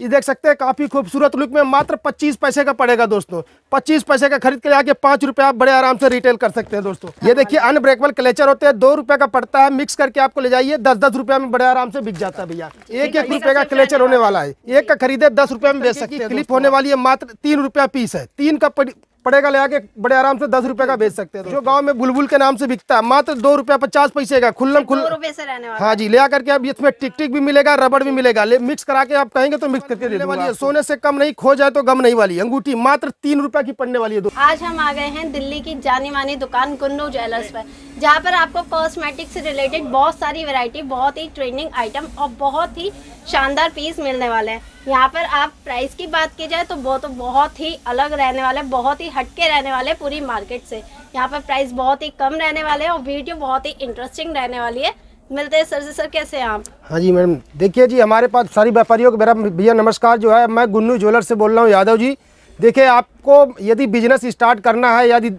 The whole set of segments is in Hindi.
ये देख सकते हैं काफ़ी खूबसूरत लुक में मात्र 25 पैसे का पड़ेगा दोस्तों 25 पैसे का खरीद के आके पाँच रुपये आप बड़े आराम से रिटेल कर सकते हैं दोस्तों ये हाँ, देखिए अनब्रेकेबल हाँ। क्लेचर होते हैं दो रुपये का पड़ता है मिक्स करके आपको ले जाइए दस दस रुपये में बड़े आराम से बिक जाता है भैया एक एक रुपये का क्लेचर होने वाला है एक का खरीदे दस रुपये में बेच सकते हैं क्लिप होने वाली है मात्र तीन रुपया पीस है तीन का पड़ेगा ले आके बड़े आराम से दस रुपए का बेच सकते हैं तो। जो गांव में बुलबुल के नाम से बिकता है मात्र दो रुपया पचास पैसे का खुल्लम खुल्ला हाँ जी ले आकर के अब इसमें टिक टिक भी मिलेगा रबड़ भी मिलेगा मिक्स करा के आप कहेंगे तो मिक्स करके देने वाली है सोने से कम नहीं खो जाए तो गम नहीं वाली अंगूठी मात्र तीन रुपया की पड़ने वाली है आज हम आ गए हैं दिल्ली की जानी मानी दुकान कुन्नू ज्वेलर्स पर जहाँ पर आपको कॉस्मेटिक से रिलेटेड बहुत सारी वैरायटी बहुत ही ट्रेंडिंग आइटम और बहुत ही शानदार पीस मिलने वाले हैं यहाँ पर आप प्राइस की बात की जाए तो वो तो बहुत ही अलग रहने वाले बहुत ही हटके रहने वाले पूरी मार्केट से यहाँ पर प्राइस बहुत ही कम रहने वाले हैं और वीडियो बहुत ही इंटरेस्टिंग रहने वाली है मिलते हैं सर से सर कैसे आप हाँ जी मैडम देखिए जी हमारे पास सारी व्यापारियों को मेरा भैया नमस्कार जो है मैं गुन्नू ज्वेलर से बोल रहा हूँ यादव जी देखिए आपको यदि बिजनेस स्टार्ट करना है यदि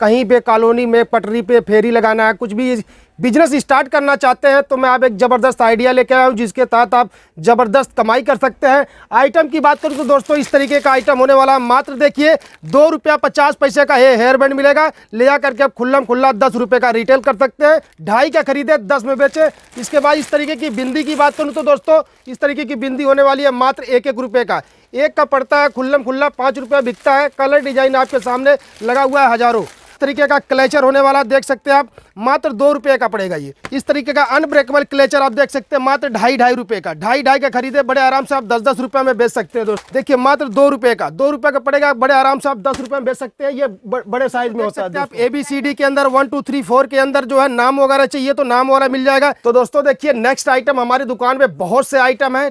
कहीं पे कॉलोनी में पटरी पे फेरी लगाना है कुछ भी बिजनेस स्टार्ट करना चाहते हैं तो मैं आप एक ज़बरदस्त आइडिया लेके आया हूँ जिसके तहत आप ज़बरदस्त कमाई कर सकते हैं आइटम की बात करूँ तो दोस्तों इस तरीके का आइटम होने वाला मात्र देखिए दो रुपया पचास पैसे का ये हेयर बैंड मिलेगा ले जा करके आप खुल्लम खुल्ला दस रुपये का रिटेल कर सकते हैं ढाई का खरीदे दस में बेचें इसके बाद इस तरीके की बिंदी की बात करूँ तो दोस्तों इस तरीके की बिंदी होने वाली है मात्र एक एक रुपये का एक का पड़ता है खुल्लम खुल्ला पाँच रुपया बिकता है कलर डिजाइन आपके सामने लगा हुआ है हज़ारों तरीके का क्लेचर होने वाला देख सकते हैं आप मात्र दो रुपये का पड़ेगा ये इस तरीके का अनब्रेकेबल क्लेचर आप देख सकते हैं मात्र ढाई ढाई रुपये का ढाई ढाई का खरीदे बड़े आराम से आप दस दस रुपये में बेच सकते हैं दोस्त देखिए मात्र दो रुपये का दो रुपये का पड़ेगा बड़े आराम से आप दस रुपये में बेच सकते हैं ये बड़े साइज में होता है आप ए बी सी डी के अंदर वन टू थ्री फोर के अंदर जो है नाम वगैरह चाहिए तो नाम वगैरह मिल जाएगा तो दोस्तों देखिए नेक्स्ट आइटम हमारी दुकान में बहुत से आइटम है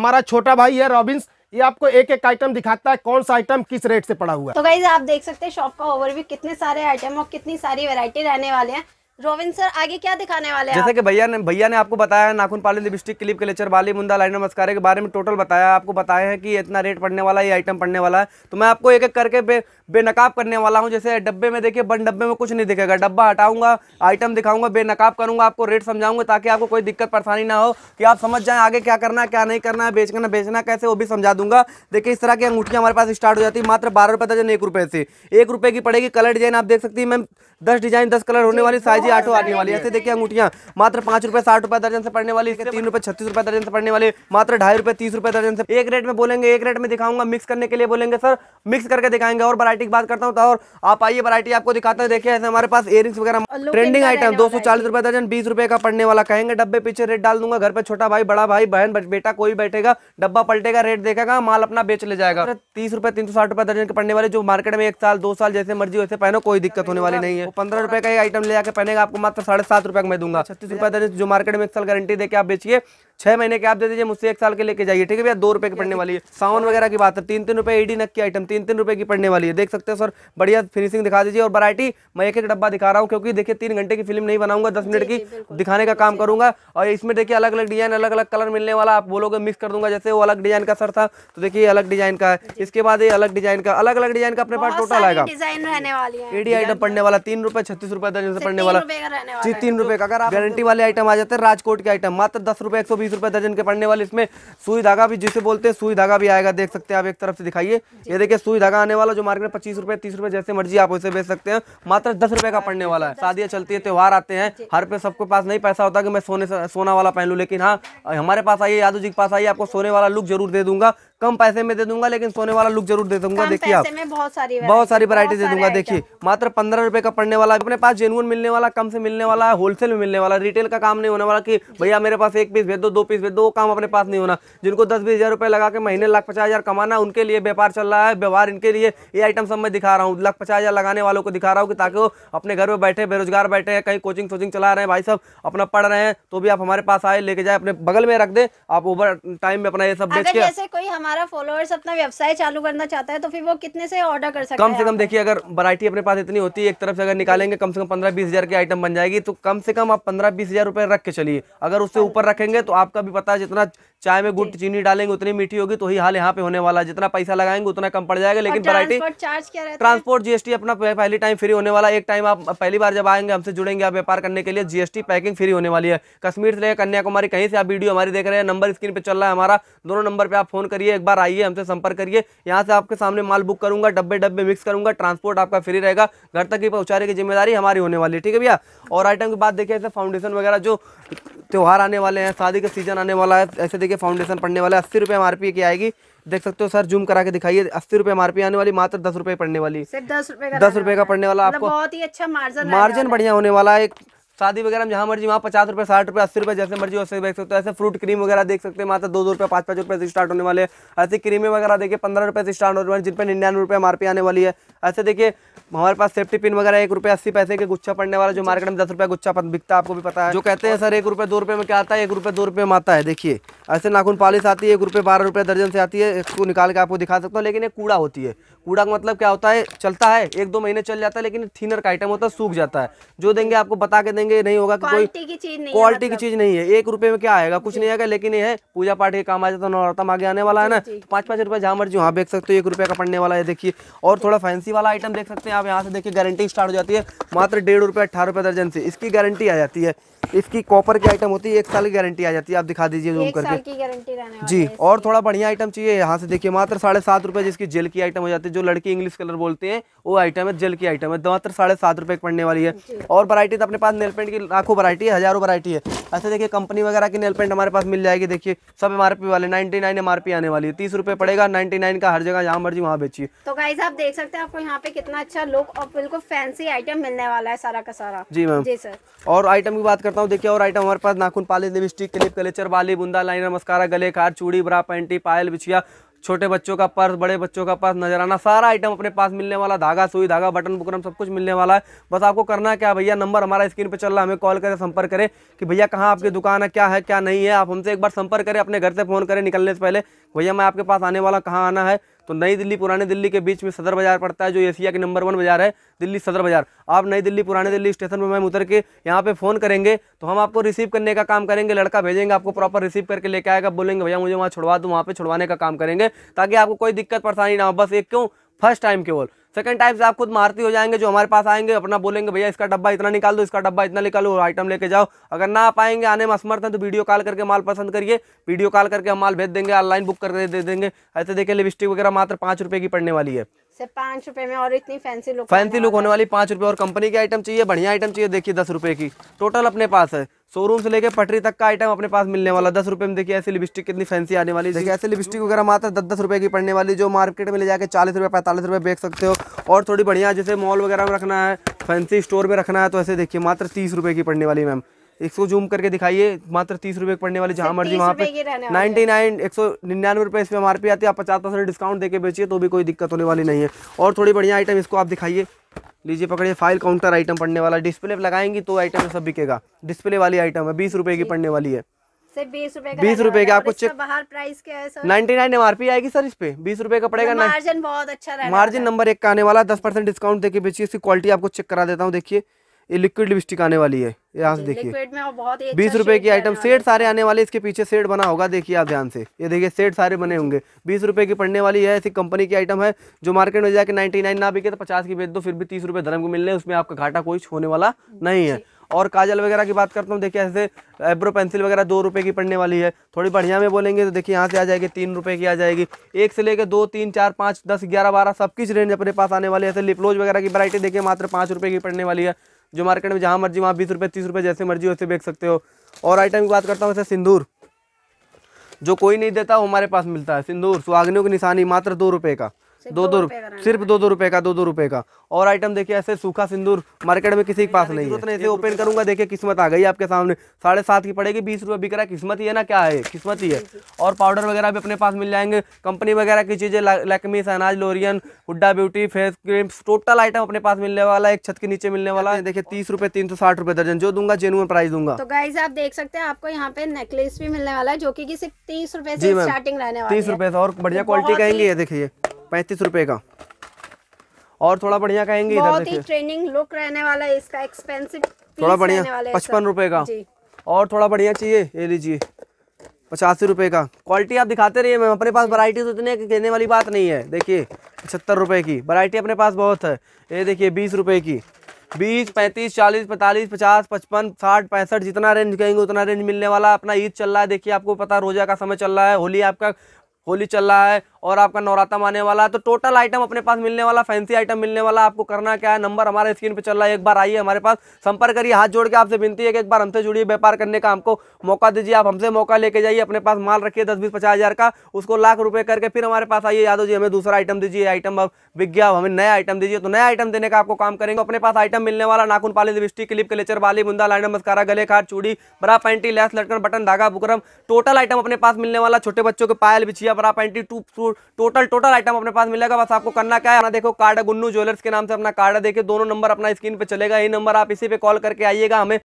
हमारा छोटा भाई है रॉबिन्स ये आपको एक एक आइटम दिखाता है कौन सा आइटम किस रेट से पड़ा हुआ है तो गाइज आप देख सकते हैं शॉप का ओवरव्यू कितने सारे आइटम और कितनी सारी वेरायटी रहने वाले हैं रोविंद सर आगे क्या दिखाने वाले हैं जैसे कि भैया ने भैया ने आपको बताया नाखून पाली लिपस्टिक क्लिप क्लेचर बाली मुंदा लाइनर मस्कारे के बारे में टोटल बताया आपको बताया है कि इतना रेट पड़ने वाला है ये आइटम पड़ने वाला है तो मैं आपको एक एक करके बे बेनकाब करने वाला हूँ जैसे डब्बे में देखिए बंद डब्बे में कुछ नहीं दिखेगा डब्बा हटाऊंगा आइटम दिखाऊंगा बेनकाब करूंगा आपको रेट समझाऊंगा ताकि आपको कोई दिक्कत परेशानी ना हो कि आप समझ जाए आगे क्या करना है क्या नहीं करना है बेचना बेचना कैसे वो भी समझा दूंगा देखिए इस तरह की अंगूठियाँ हमारे पास स्टार्ट हो जाती है मात्र बारह रुपये दर्जन एक रुपये से एक रुपये की पड़ेगी कलर डिजाइन आप देख सकती है मैम दस डिजाइन दस कलर होने वाली साइज जी आठों आने वाली ऐसे देखिए अंगूठिया मात्र पांच रुपए साठ रुपए दर्जन से पड़ने वाली तीन रुपए छत्तीस रुपए दर्जन से पड़ने वाली मात्र ढाई रुपए तीस रुपए दर्जन से एक रेट में बोलेंगे एक रेट में दिखाऊंगा मिक्स करने के लिए बोलेंगे सर मिक्स करके दिखाएंगे और वरायटी की बात करता हूँ तो और आप आइए वरायटी आपको दिखाते हैं देखिए ऐसे हमारे पास इयरिंग्स वगैरह ट्रेंडिंग आइटम दो सौ चालीस रुपए दर्जन बीस रुपए का पड़ने वाला कहेंगे डब्बे पीछे रेट डाल दूंगा घर पर छोटा भाई बड़ा भाई बहन बेटा कोई बैठेगा डब्बा पलटेगा रेट देखेगा माल अपना बेच ले जाएगा तीस रुपए तीन सौ साठ रुपए दर्जन के पड़ने वाले जो मार्केट में एक साल दो साल जैसे मर्जी वैसे पहनो कोई दिक्कत होने वाली नहीं है पंद्रह रुपए का आइटम ले जाकर पहने पड़ेगा आपको मात्र साढ़े सात रुपए का मैं दूंगा छत्तीस रुपये जो मार्केट में एक साल गारंटी देकर आप बेचिए छह महीने के आप दे दीजिए मुझसे एक साल के लेके जाइए ठीक है भैया दो रुपए की पड़ने वाली है सावन वगैरह की बात है तीन तीन रुपए ईडी नक की आइटम तीन तीन रुपए की पड़ने वाली है देख सकते हैं सर बढ़िया फिनिशिंग दिखा दीजिए और वरायटी मैं एक एक डब्बा दिखा रहा हूँ क्योंकि देखिए तीन घंटे की फिल्म नहीं बनाऊंगा दस मिनट की दिखाने का काम करूंगा और इसमें देखिए अलग अलग डिजाइन अलग अलग कलर मिलने वाला आप बोलोगे मिक्स कर दूंगा जैसे वो अलग डिजाइन का सर था तो देखिए अलग डिजाइन का है इसके बाद ये अलग डिजाइन का अलग अलग डिजाइन का अपने पास टोटल आएगा ईडी आइटम पड़ने वाला तीन रुपए छत्तीस रुपये दर्जन से पड़ने वाला जी तीन रुपए का अगर आप गारंटी वाले आइटम आ जाते हैं राजकोट के आइटम मात्र दस रुपए एक सौ बीस रुपए दर्जन के पड़ने वाले इसमें सुई धागा भी जिसे बोलते हैं सुई धागा भी आएगा देख सकते हैं आप एक तरफ से दिखाइए ये देखिए सुई धागा आने वाला जो मार्केट में पच्चीस रुपए तीस रुपए जैसे मर्जी आप उसे बेच सकते हैं मात्र दस रुपए का पड़ने वाला है शादियाँ चलती है त्यौहार आते हैं हर पे सबके पास नहीं पैसा होता कि मैं सोने सोना वाला पहन लू लेकिन हाँ हमारे पास आइए यादव जी के पास आइए आपको सोने वाला लुक जरूर दे दूंगा कम पैसे में दे दूंगा लेकिन सोने वाला लुक जरूर दे दूंगा देखिए आप बहुत सारी बहुत सारी वरायटी दे दूंगा देखिए मात्र पंद्रह रुपए का पड़ने वाला अपने पास जेनुअन मिलने वाला कम से मिलने वाला है होलसेल में मिलने वाला रिटेल का काम नहीं होने वाला की भैया मेरे पास एक पीस भेज दो पीस भेज दो काम अपने पास नहीं होना जिनको दस बीस हजार रुपए लगा के महीने लाख पचास हजार कमाना उनके लिए व्यापार चल रहा है व्यवहार इनके लिए ये आइटम सब मैं दिखा रहा हूँ लाख पचास हजार लगाने वालों को दिखा रहा हूँ ताकि वो अपने घर में बैठे बेरोजगार बैठे हैं कहीं कोचिंग सोचिंग चला रहे हैं भाई सब अपना पढ़ रहे हैं तो भी आप हमारे पास आए लेके जाए अपने बगल में रख दे आप ओवर टाइम में अपना ये सब बेच के कोई हमारा फॉलोअर्स अपना व्यवसाय चालू करना चाहता है तो फिर वो कितने से ऑर्डर कर सकता है कम से कम देखिए अगर वरायटी अपने पास इतनी होती है एक तरफ से अगर निकालेंगे कम से कम पंद्रह बीस हजार की आइटम बन जाएगी तो कम से कम आप पंद्रह बीस हजार रुपए रख के चलिए अगर उससे ऊपर रखेंगे तो आपका भी पता है जितना चाय में गुड़ चीनी डालेंगे उतनी मीठी होगी तो ही हाल यहाँ पे होने वाला है जितना पैसा लगाएंगे उतना कम पड़ जाएगा लेकिन वरायटी ट्रांसपोर्ट जीएसटी अपना पहली टाइम फ्री होने वाला एक टाइम आप पहली बार जब आएंगे हमसे जुड़ेंगे आप व्यापार करने के लिए जीएसटी पैकिंग फ्री होने वाली है कश्मीर से लेकर कन्याकुमारी कहीं से आप वीडियो हमारी देख रहे हैं नंबर स्क्रीन पर चल रहा है हमारा दोनों नंबर पर आप फोन करिए एक बार आइए हमसे संपर्क करिए यहाँ से आपके सामने माल बुक करूंगा डब्बे डब्बे मिक्स करूंगा ट्रांसपोर्ट आपका फ्री रहेगा घर तक ही पहुँचाने की जिम्मेदारी हमारी होने वाली है ठीक है भैया और आइटम की बात देखिए ऐसे फाउंडेशन वगैरह जो त्यौहार आने वाले हैं शादी का सीज़न आने वाला है ऐसे देखिए फाउंडेशन पड़ने वाला है अस्सी रुपये एम की आएगी देख सकते हो सर जूम करा के दिखाइए अस्सी रुपये एम आने वाली मात्र दस रुपये पड़ने वाली दस दस रुपये का पड़ने वाला मतलब आपको बहुत ही अच्छा मार्जिन मार्जिन बढ़िया होने वाला है शादी वगैरह में जहाँ मर्जी वहाँ पचास रुपये साठ रुपये अस्सी रुपये जैसे मर्जी वैसे देख सकते हो ऐसे फ्रूट क्रीम वगैरह देख सकते हैं मात्र दो दो रुपये पाँच पाँच रुपये से स्टार्ट होने वाले हैं ऐसे क्रीमें वगैरह देखिए पंद्रह रुपये से स्टार्ट होने वाले जिन पर निन्यानवे रुपये एम आने वाली है ऐसे देखिए हमारे पास सेफ्टी पिन वगैरह एक रुपये अस्सी पैसे के गुच्छा पड़ने वाला जो मार्केट में दस रुपये गुच्छा बिकता है आपको भी पता है जो कहते हैं सर एक रुपये दो रुपये में क्या आता है एक रुपये दो रुपये में आता है देखिए ऐसे नाखून पॉलिस आती है एक रुपये बारह रुपये दर्जन से आती है इसको निकाल के आपको दिखा सकता हूँ लेकिन ये कूड़ा होती है कूड़ा का मतलब क्या होता है चलता है एक दो महीने चल जाता है लेकिन थीनर का आइटम होता है सूख जाता है जो देंगे आपको बता के देंगे नहीं होगा कि कोई क्वालिटी की मतलब। चीज़ नहीं है एक रुपये में क्या आएगा कुछ नहीं आएगा लेकिन ये है पूजा पाठ के काम आ जाता है नौरतम आगे आने वाला है ना तो पाँच पाँच रुपये जहाँ मर्जी वहाँ बेच सकते हो एक रुपये का पड़ने वाला है देखिए और थोड़ा फैंसी वाला आइटम देख सकते हैं आप यहाँ से देखिए गारंटी स्टार्ट हो जाती है मात्र डेढ़ रुपये अट्ठारह रुपये दर्जन से इसकी गारंटी आ जाती है इसकी कॉपर की आइटम होती है एक साल की गारंटी आ जाती है आप दिखा दीजिए जूम करके की गारंटी रहने जी और थोड़ा बढ़िया आइटम चाहिए यहाँ से देखिए मात्र साढ़े सात रुपये जिसकी जेल की आइटम हो जाती है जो लड़की इंग्लिश कलर बोलते हैं वो आइटम है जेल की आइटम है मात्र साढ़े सात रुपये पड़ने वाली है और वरायटी तो अपने पास नेल पेंट की लाखों वरायटी है हजारों वरायटी है ऐसे देखिए कंपनी वगैरह की नेल पेंट हमारे पास मिल जाएगी देखिए सब एम वाले नाइन्टी नाइन आने वाली है तीस पड़ेगा नाइन्टी नाइन का हर जगह जहाँ मर्जी वहाँ बेचिए तो गाइज आप देख सकते हैं आपको यहाँ पे कितना अच्छा लुक और बिल्कुल फैंसी आइटम मिलने वाला है सारा का सारा जी मैम जी सर और आइटम की बात करता हूँ देखिए और आइटम हमारे पास नाखून पाले लिपस्टिक क्लिप कलेचर बाली बुंदा लाइनर मस्कारा गले कार चूड़ी ब्रा पैंटी पायल बिछिया छोटे बच्चों का पर्स बड़े बच्चों का पर्स नजर आना सारा आइटम अपने पास मिलने वाला धागा सुई धागा बटन बुकरम सब कुछ मिलने वाला है बस आपको करना क्या भैया नंबर हमारा स्क्रीन पर चल रहा है हमें कॉल करें संपर्क करें कि भैया कहाँ आपकी दुकान है क्या है क्या नहीं है आप हमसे एक बार संपर्क करें अपने घर से फ़ोन करें निकलने से पहले भैया मैं आपके पास आने वाला कहाँ आना है तो नई दिल्ली पुराने दिल्ली के बीच में सदर बाज़ार पड़ता है जो एशिया के नंबर वन बाज़ार है दिल्ली सदर बाज़ार आप नई दिल्ली पुराने दिल्ली स्टेशन पर मैम उतर के यहाँ पर फ़ोन करेंगे तो हम आपको रिसीव करने का काम करेंगे लड़का भेजेंगे आपको प्रॉपर रिसीव करके लेके आएगा बोलेंगे भैया मुझे वहाँ छुड़वा दूँ वहाँ पर छुड़वाने का काम करेंगे ताकि आपको कोई दिक्कत परेशानी ना हो बस एक क्यों फर्स्ट टाइम केवल सेकंड टाइम से आप खुद मारती हो जाएंगे जो हमारे पास आएंगे अपना बोलेंगे भैया इसका डब्बा इतना निकाल दो इसका डब्बा इतना निकालो और आइटम लेके जाओ अगर ना पाएंगे आने में असमर्थ हैं तो वीडियो कॉल करके माल पसंद करिए वीडियो कॉल करके हम माल भेज देंगे ऑनलाइन बुक करके दे देंगे ऐसे देखिए लिपस्टिक वगैरह मात्र पाँच रुपये की पड़ने वाली है सिर्फ पाँच रुपए में और इतनी फैंसी लुक फैंसी लुक होने वाली पाँच रुपये और कंपनी की आइटम चाहिए बढ़िया आइटम चाहिए देखिए दस रुपये की टोटल अपने पास है शोरूम से लेकर पटरी तक का आइटम अपने पास मिलने वाला दस रुपये में देखिए ऐसी लिपस्टिक कितनी फैंसी आने वाली देखिए ऐसी लिपस्टिक वगैरह मात्र दस दस रुपये की पड़ने वाली जो मार्केट में ले जाकर चालीस रुपये पैंतालीस रुपये बेच सकते हो और थोड़ी बढ़िया जैसे मॉल वगैरह में रखना है फैंसी स्टोर में रखना है तो ऐसे देखिए मात्र तीस रुपये की पड़ने वाली मैम इसको जूम करके दिखाइए मात्र तीस रुपये पड़ने वाली जहाँ मर्जी वहाँ पे नाइन्टी नाइन एक सौ निन्यानवे रुपये इसमें एम आती है आप पचास परसेंट डिस्काउंट देके बेचिए तो भी कोई दिक्कत होने वाली नहीं है और थोड़ी बढ़िया आइटम इसको आप दिखाइए लीजिए पकड़िए फाइल काउंटर आइटम पड़ने वाला डिस्प्ले लगाएंगी तो आइटम सब बिकेगा डिस्प्ले वाली आइटम है बीस रुपए की पड़ने वाली है बीस रुपए की का आपको check ninety nine M R P आएगी सर इस पे बीस रुपए का पड़ेगा मार्जिन बहुत अच्छा मार्जिन नंबर एक का आने वाला दस परसेंट डिस्काउंट देखिए बेचिए इसकी क्वालिटी आपको चेक करा देता हूँ देखिए ये लिक्विड लिपस्टिक आने वाली है यहाँ से देखिए बीस अच्छा रुपए की आइटम सेट सारे आने वाले इसके पीछे सेट बना होगा देखिए आप ध्यान से ये देखिए सेट सारे बने होंगे बीस रुपए की पड़ने वाली है ऐसी कंपनी की आइटम है जो मार्केट में जाके नाइन्टी नाइन ना बिके तो पचास की बेच दो फिर भी तीस रुपए धर्म को मिलने उसमें आपका घाटा कोई होने वाला नहीं है और काजल वगैरह की बात करता हूँ देखिए ऐसे एब्रो पेंसिल वगैरह दो रुपए की पड़ने वाली है थोड़ी बढ़िया में बोलेंगे तो देखिए यहाँ से आ जाएगी तीन रुपए की आ जाएगी एक से लेकर दो तीन चार पाँच दस ग्यारह बारह सब किस रेंज अपने पास आने वाली है ऐसे लिपलोज वगैरह की वरायटी देखिए मात्र पाँच रुपये की पड़ने वाली है जो मार्केट में जहाँ मर्जी वहाँ बीस रुपये तीस रुपये जैसे मर्जी वैसे बेच सकते हो और आइटम की बात करता हूँ वैसे सिंदूर जो कोई नहीं देता वो हमारे पास मिलता है सिंदूर सुहागनियों की निशानी मात्र दो रुपये का दो दो सिर्फ दो दो रुपए का दो दो रुपए का और आइटम देखिए ऐसे सूखा सिंदूर मार्केट में किसी के पास नहीं है ऐसे ओपन करूंगा देखिए किस्मत आ गई आपके सामने साढ़े सात की पड़ेगी बीस रुपए बिक रहा है किस्मत ही है ना क्या है किस्मत ही है और पाउडर वगैरह भी अपने पास मिल जाएंगे कंपनी वगैरह की चीज़ें लैकमी सनाज L'Oreal Huda beauty face cream total item अपने पास मिलने वाला है एक छत के नीचे मिलने वाला है देखिए तीस रुपए तीन सौ साठ रुपए दर्जन जो दूंगा जेनुअन प्राइस दूंगा तो गाइज आप देख सकते हैं आपको यहाँ पे नेकलेस भी मिलने वाला है जो की सिर्फ तीस रुपए से स्टार्टिंग रहने वाला तीस रुपए और बढ़िया क्वालिटी तो कहेंगे देखिए पैंतीस रुपए का और थोड़ा बढ़िया कहेंगे बहुत ही ट्रेनिंग लुक रहने वाला है इसका एक्सपेंसिव थोड़ा बढ़िया पचपन रुपए का और थोड़ा बढ़िया चाहिए ये लीजिए पचासी रुपए का क्वालिटी आप दिखाते रहिए मैम अपने पास वैरायटी तो इतने कहने वाली बात नहीं है देखिए पचहत्तर रुपए की वरायटी अपने पास बहुत है ये देखिए बीस रुपए की बीस पैंतीस चालीस पैंतालीस पचास पचपन साठ पैंसठ जितना रेंज कहेंगे उतना रेंज मिलने वाला अपना ईद चल रहा है देखिए आपको पता रोजा का समय चल रहा है होली आपका होली चल रहा है और आपका नौरात्रा आने वाला है तो टोटल आइटम अपने पास मिलने वाला फैंसी आइटम मिलने वाला आपको करना क्या है नंबर हमारे स्क्रीन पे चल रहा है एक बार आइए हमारे पास संपर्क करिए हाथ जोड़ के आपसे विनती है कि एक बार हमसे जुड़िए व्यापार करने का हमको मौका दीजिए आप हमसे मौका लेके जाइए अपने पास माल रखिए दस बीस पचास हज़ार का उसको लाख रुपये करके फिर हमारे पास आइए यादव जी हमें दूसरा आइटम दीजिए आइटम अब विज्ञा हमें नया आइटम दीजिए तो नया आइटम देने का आपको काम करेंगे अपने पास आइटम मिलने वाला नाखून पाली लिपस्टिक क्लिप कलेचर बाली बुंदा लाइन मस्कारा गले खाट चूड़ी बड़ा पैंटी लैस लटकन बटन धागा बुकरम टोटल आइटम अपने पास मिलने वाला छोटे बच्चों के पायल बिछिया पर आप entry to total total item अपने पास मिलेगा बस आपको करना क्या है ना देखो कार्डा गुन्नू ज्वेलर्स के नाम से अपना है देखिए दोनों नंबर अपना स्क्रीन पे चलेगा ये नंबर आप इसी पे कॉल करके आइएगा हमें